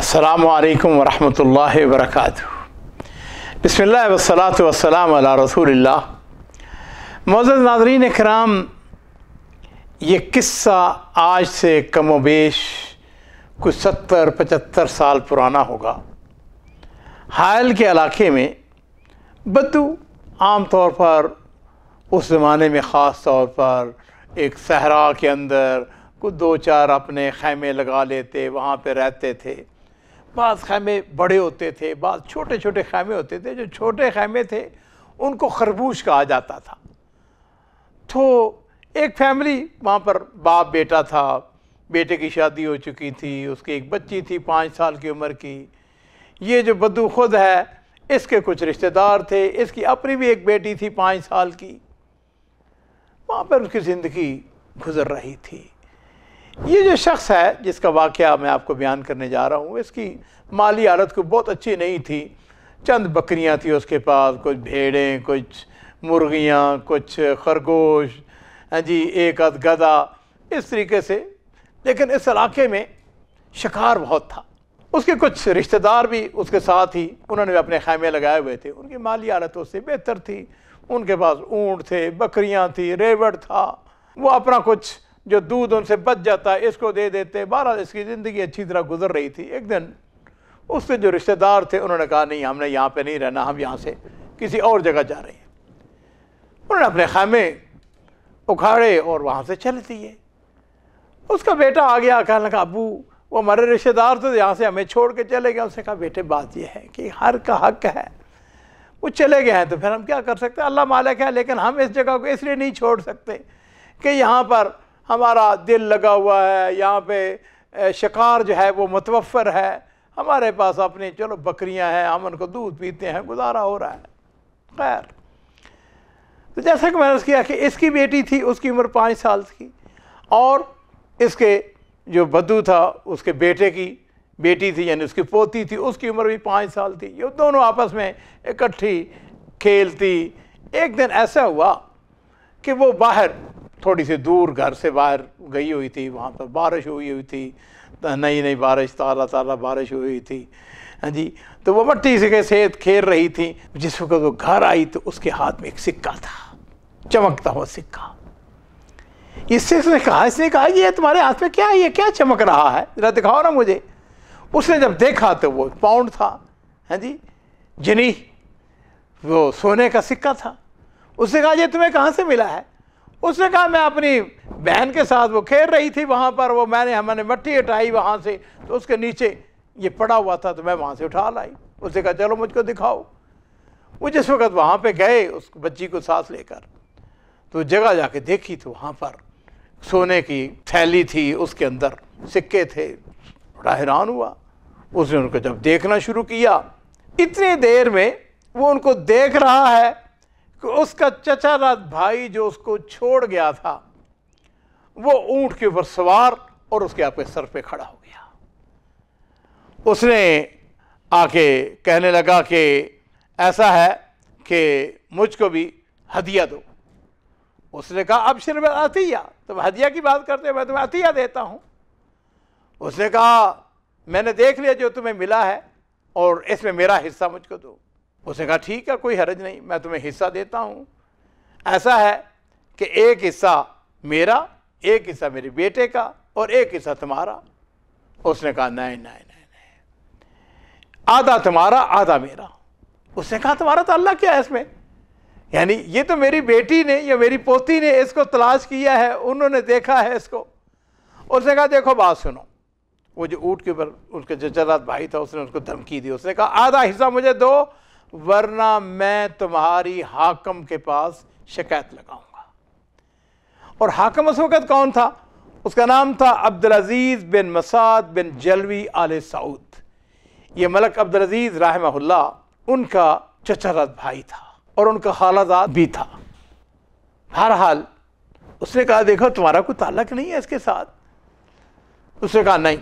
असलकम वरहमल वरक बसमिल्ल वसलाम रसूल मोज़ नाजरीन कराम ये किस्सा आज से कम वेश कुछ सत्तर पचहत्तर साल पुराना होगा हायल के इलाके में बदू आम तौर पर उस ज़माने में ख़ास तौर पर एक सहरा के अंदर कुछ दो चार अपने खैमे लगा लेते वहाँ पे रहते थे बाद खैमे बड़े होते थे बाद छोटे छोटे खैमे होते थे जो छोटे खैमे थे उनको खरबूश कहा जाता था तो एक फैमिली वहाँ पर बाप बेटा था बेटे की शादी हो चुकी थी उसकी एक बच्ची थी पाँच साल की उम्र की ये जो बद्दू खुद है इसके कुछ रिश्तेदार थे इसकी अपनी भी एक बेटी थी पाँच साल की वहाँ पर उसकी ज़िंदगी गुजर रही थी ये जो शख्स है जिसका वाक़ मैं आपको बयान करने जा रहा हूँ इसकी माली हालत को बहुत अच्छी नहीं थी चंद बकरियाँ थी उसके पास कुछ भेड़ें कुछ मुर्गियाँ कुछ खरगोश हाँ जी एक अध गधा इस तरीके से लेकिन इस इलाके में शिकार बहुत था उसके कुछ रिश्तेदार भी उसके साथ ही उन्होंने भी अपने खैमे लगाए हुए थे उनकी माली हालत उससे बेहतर थी उनके पास ऊँट थे बकरियाँ थी रेवड़ था वो अपना कुछ जो दूध उनसे बच जाता है इसको दे देते बहरहाल इसकी ज़िंदगी अच्छी तरह गुजर रही थी एक दिन उसके जो रिश्तेदार थे उन्होंने कहा नहीं हमने यहाँ पे नहीं रहना हम यहाँ से किसी और जगह जा रहे हैं उन्होंने अपने खामे उखाड़े और वहाँ से चल दिए उसका बेटा आ गया कहने लगा अबू वो हमारे रिश्तेदार तो यहाँ से हमें छोड़ के चले गए उसने कहा बेटे बात यह है कि हर का हक है वो चले गए हैं तो फिर हम क्या कर सकते हैं अल्लाह मालिक है लेकिन हम इस जगह को इसलिए नहीं छोड़ सकते कि यहाँ पर हमारा दिल लगा हुआ है यहाँ पे शिकार जो है वो मतवफ़र है हमारे पास अपने चलो बकरियाँ हैं हम उनको दूध पीते हैं गुजारा हो रहा है खैर तो जैसा कि मैंने किया कि इसकी बेटी थी उसकी उम्र पाँच साल की और इसके जो बद्दू था उसके बेटे की बेटी थी यानी उसकी पोती थी उसकी उम्र भी पाँच साल थी ये दोनों आपस में इकट्ठी खेलती एक दिन ऐसा हुआ कि वो बाहर थोड़ी सी दूर घर से बाहर गई हुई थी वहाँ पर बारिश हुई हुई थी नई नई बारिश ताला ताला बारिश हुई हुई थी हाँ जी तो वो मट्टी से सेहत खेल रही थी जिस वक्त वो घर आई तो उसके हाथ में एक सिक्का था चमकता हुआ सिक्का इससे उसने कहा इसने कहा ये तुम्हारे हाथ में क्या है ये क्या चमक रहा है जरा दिखाओ ना मुझे उसने जब देखा तो वो पाउंड था हाँ जी जिनी वो सोने का सिक्का था उसने कहा ये तुम्हें कहाँ से मिला है उसने कहा मैं अपनी बहन के साथ वो खेल रही थी वहाँ पर वो मैंने हमने मट्टी हटाई वहाँ से तो उसके नीचे ये पड़ा हुआ था तो मैं वहाँ से उठा लाई उसने कहा चलो मुझको दिखाओ वो जिस वक्त वहाँ पे गए उस बच्ची को साथ लेकर तो जगह जाके देखी तो वहाँ पर सोने की थैली थी उसके अंदर सिक्के थे बड़ा हैरान हुआ उसने उनको जब देखना शुरू किया इतनी देर में वो उनको देख रहा है उसका चचा रात भाई जो उसको छोड़ गया था वो ऊंट के ऊपर सवार और उसके आपके सर पे खड़ा हो गया उसने आके कहने लगा कि ऐसा है कि मुझको भी हदिया दो उसने कहा अब सिर्फ अतिया तुम हदिया की बात करते हो मैं तुम्हें अतिया देता हूँ उसने कहा मैंने देख लिया जो तुम्हें मिला है और इसमें मेरा हिस्सा मुझको दो उसने कहा ठीक है कोई हरज नहीं मैं तुम्हें हिस्सा देता हूँ ऐसा है कि एक हिस्सा मेरा एक हिस्सा मेरे बेटे का और एक हिस्सा तुम्हारा उसने कहा नहीं नहीं नहीं नहीं आधा तुम्हारा आधा मेरा उसने कहा तुम्हारा तो अल्लाह क्या है इसमें यानी ये तो मेरी बेटी ने या मेरी पोती ने इसको तलाश किया है उन्होंने देखा है इसको उसने कहा देखो बात सुनो वो जो ऊँट के ऊपर उसके जजरात भाई था उसने उसको धमकी दी उसने कहा आधा हिस्सा मुझे दो वरना मैं तुम्हारी हाकम के पास शिकायत लगाऊंगा और हाकम उस वक़्त कौन था उसका नाम था अब्दुल अजीज़ बिन मसाद बिन जलवी आल सऊद ये मलक अब्दुल अजीज़ रहमहुल्ला उनका चचरत भाई था और उनका खालाजाद भी था बहरहाल उसने कहा देखो तुम्हारा कोई ताल्लक नहीं है इसके साथ उसने कहा नहीं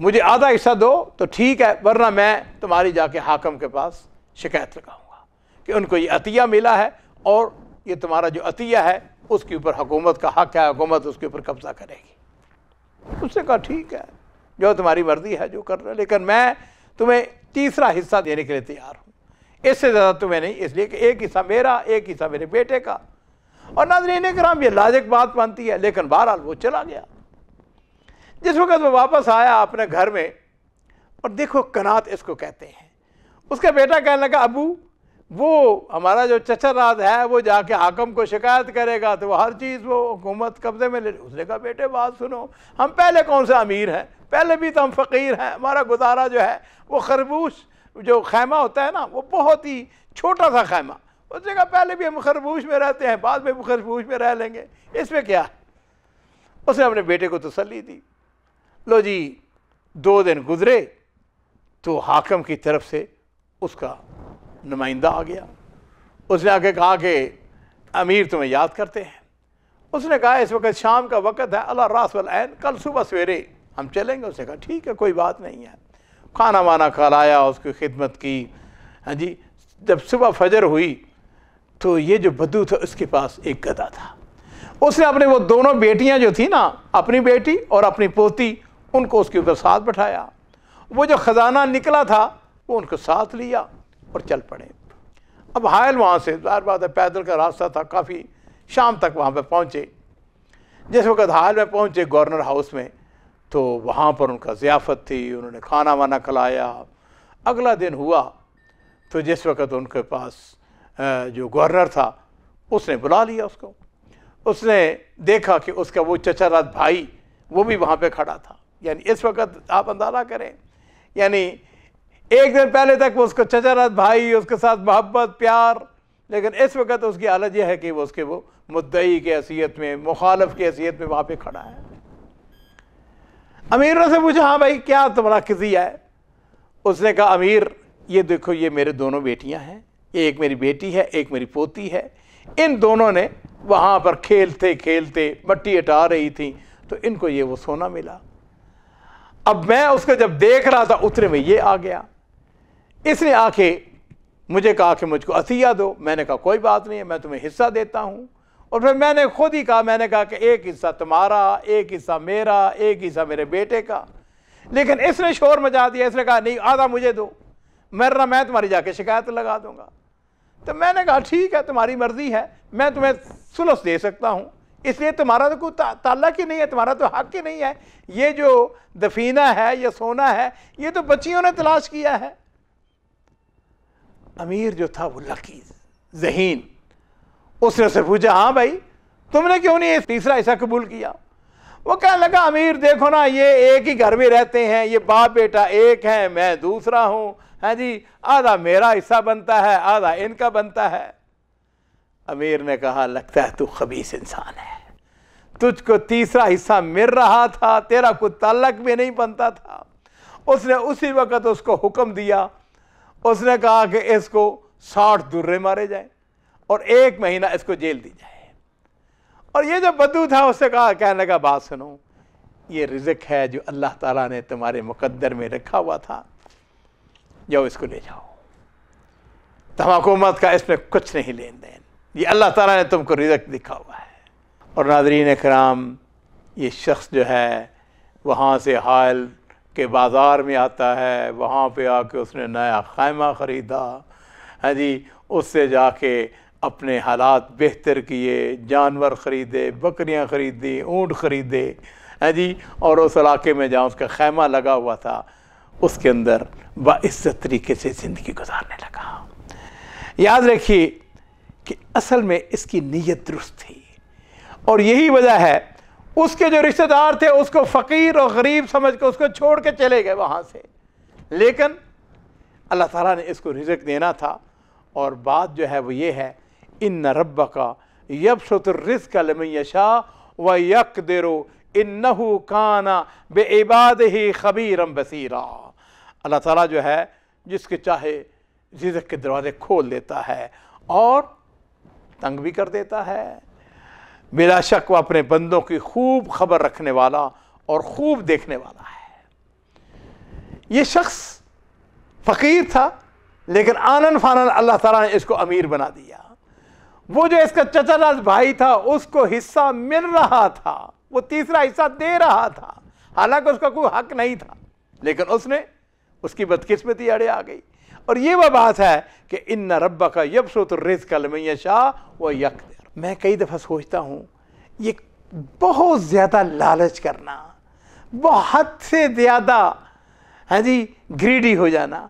मुझे आधा हिस्सा दो तो ठीक है वरना मैं तुम्हारी जाके हाकम के पास शिकायत लगाऊंगा कि उनको ये अतिया मिला है और ये तुम्हारा जो अतिया है उसके ऊपर हुकूमत का हक है हुकूमत उसके ऊपर कब्जा करेगी उसने कहा ठीक है जो तुम्हारी मर्जी है जो कर रहे लेकिन मैं तुम्हें तीसरा हिस्सा देने के लिए तैयार हूँ इससे ज़्यादा तुम्हें नहीं इसलिए कि एक हिस्सा मेरा एक हिस्सा मेरे बेटे का और नाजरीन कराम ये लाजिक बात मानती है लेकिन बहरहाल वो चला गया जिस वक्त वो वापस आया अपने घर में और देखो कनात इसको कहते हैं उसका बेटा कहने लगा अबू वो हमारा जो चचरराज है वो जाके हाकम को शिकायत करेगा तो हर चीज़ वो हुकूमत कब्ज़े में ले उसने कहा बेटे बात सुनो हम पहले कौन से अमीर हैं पहले भी तो हम फ़कीर हैं हमारा गुजारा जो है वो खरबूश जो खैमा होता है ना वो बहुत ही छोटा सा खैमा उसने कहा पहले भी हम खरबूश में रहते हैं बाद में भी खरबूश में रह लेंगे इसमें क्या है उसने अपने बेटे को तसली दी लो जी दो दिन गुजरे तो हाकम की तरफ से उसका नुमाइंदा आ गया उसने आके कहा कि अमीर तुम्हें याद करते हैं उसने कहा इस वक्त शाम का वक्त है अल्लाह रास वैन कल सुबह सवेरे हम चलेंगे उसने कहा ठीक है कोई बात नहीं है खाना वाना खिलाया उसकी खिदमत की हाँ जी जब सुबह फजर हुई तो ये जो बदू था उसके पास एक गदा था उसने अपने वो दोनों बेटियां जो थी ना अपनी बेटी और अपनी पोती उनको उसके ऊपर साथ बैठाया वो जो ख़जाना निकला था वो उनको साथ लिया और चल पड़े अब हायल वहाँ से बार बार पैदल का रास्ता था काफ़ी शाम तक वहाँ पर पहुँचे जिस वक्त हायल में पहुँचे गवर्नर हाउस में तो वहाँ पर उनका ज़ियाफ़त थी उन्होंने खाना वाना खिलाया अगला दिन हुआ तो जिस वक्त उनके पास जो गवर्नर था उसने बुला लिया उसको उसने देखा कि उसका वो चचाराज भाई वो भी वहाँ पे खड़ा था यानी इस वक्त आप अंदाज़ा करें यानी एक दिन पहले तक वो उसको चचरत भाई उसके साथ मोहब्बत प्यार लेकिन इस वक्त उसकी हालत यह है कि वो उसके वो मुद्दई की हैसियत में मुखालफ की हैसियत में वहाँ पे खड़ा है अमीरों से पूछा हाँ भाई क्या तुम्हारा किसी है उसने कहा अमीर ये देखो ये मेरे दोनों बेटियाँ हैं एक मेरी बेटी है एक मेरी पोती है इन दोनों ने वहाँ पर खेलते खेलते मट्टी हटा रही थी तो इनको ये वो सोना मिला अब मैं उसको जब देख रहा था उतरे में ये आ गया इसने आके मुझे कहा कि मुझको असिया दो मैंने कहा कोई बात नहीं है मैं तुम्हें हिस्सा देता हूँ और फिर मैंने खुद ही कहा मैंने कहा कि एक हिस्सा तुम्हारा एक हिस्सा मेरा एक हिस्सा मेरे बेटे का लेकिन इसने शोर मचा दिया इसने कहा नहीं आधा मुझे दो मरना मैं तुम्हारी जाके शिकायत लगा दूंगा तो मैंने कहा ठीक है तुम्हारी मर्जी है मैं तुम्हें सुलस दे सकता हूँ इसलिए तुम्हारा तो कोई ताला की ही नहीं है तुम्हारा तो हक ही नहीं है ये जो दफीना है या सोना है ये तो बच्चियों ने तलाश किया है अमीर जो था वो लकी जहीन उसने उससे पूछा हाँ भाई तुमने क्यों नहीं तीसरा ऐसा कबूल किया वो कहने लगा अमीर देखो ना ये एक ही घर में रहते हैं ये बाप बेटा एक है मैं दूसरा हूँ है हाँ जी आधा मेरा हिस्सा बनता है आधा इनका बनता है अमीर ने कहा लगता है तू खबीस इंसान है तुझको तीसरा हिस्सा मिल रहा था तेरा कोई तल्लक भी नहीं बनता था उसने उसी वक्त उसको हुक्म दिया उसने कहा कि इसको साठ दुर्रे मारे जाए और एक महीना इसको जेल दी जाए और ये जो बदू था उससे कहा कहने का बात सुनो ये रिजक है जो अल्लाह ताला ने तुम्हारे मुकद्दर में रखा हुआ था जाओ इसको ले जाओ तुम हुकूमत का इसमें कुछ नहीं लेन देन ये अल्लाह ताला ने तुमको रिजक दिखा हुआ है और नादरीन कराम ये शख्स जो है वहाँ से हाल के बाज़ार में आता है वहाँ पे आके उसने नया खैमा ख़रीदा है हाँ जी उससे जाके अपने हालात बेहतर किए जानवर ख़रीदे बकरियाँ ख़रीदी ऊँट ख़रीदे हैं हाँ जी और उस इलाके में जहाँ उसका खैमा लगा हुआ था उसके अंदर बाइज्जत तरीके से ज़िंदगी गुजारने लगा याद रखिए कि असल में इसकी नीयत दुरुस्त थी और यही वजह है उसके जो रिश्तेदार थे उसको फ़कीर और गरीब समझ के उसको छोड़ के चले गए वहाँ से लेकिन अल्लाह ताला ने इसको रिजक देना था और बात जो है वो ये है इन रब का यब रिज का लमैशा व यक देरो इन काना इबाद ही खबीरम बसीरा अल्लाह ताला जो है जिसके चाहे रिजक के दरवाज़े खोल देता है और तंग भी कर देता है बिला शक वह अपने बंदों की खूब खबर रखने वाला और खूब देखने वाला है ये शख्स फ़कीर था लेकिन आनन फानन अल्लाह ताला ने इसको अमीर बना दिया वो जो इसका चचलाल भाई था उसको हिस्सा मिल रहा था वो तीसरा हिस्सा दे रहा था हालांकि उसका कोई हक नहीं था लेकिन उसने उसकी बदकिस्मती अड़े आ गई और ये वह बात है कि इन रब्बा का यबसुत रिज कलमैया शाह व यक मैं कई दफ़ा सोचता हूँ ये बहुत ज़्यादा लालच करना बहुत से ज़्यादा है हाँ जी ग्रीडी हो जाना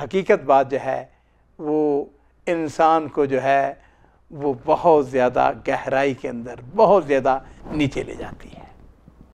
हकीकत बात जो है वो इंसान को जो है वो बहुत ज़्यादा गहराई के अंदर बहुत ज़्यादा नीचे ले जाती है